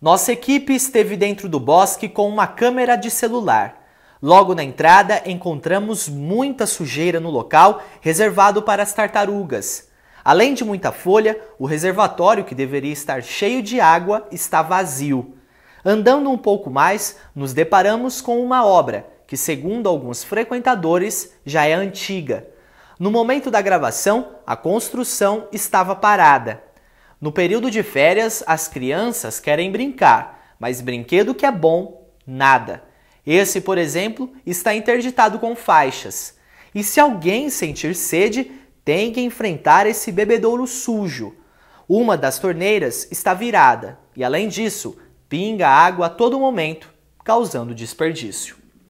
Nossa equipe esteve dentro do bosque com uma câmera de celular. Logo na entrada, encontramos muita sujeira no local reservado para as tartarugas. Além de muita folha, o reservatório que deveria estar cheio de água está vazio. Andando um pouco mais, nos deparamos com uma obra que, segundo alguns frequentadores, já é antiga. No momento da gravação, a construção estava parada. No período de férias, as crianças querem brincar, mas brinquedo que é bom, nada. Esse, por exemplo, está interditado com faixas. E se alguém sentir sede, tem que enfrentar esse bebedouro sujo. Uma das torneiras está virada e, além disso, pinga água a todo momento, causando desperdício.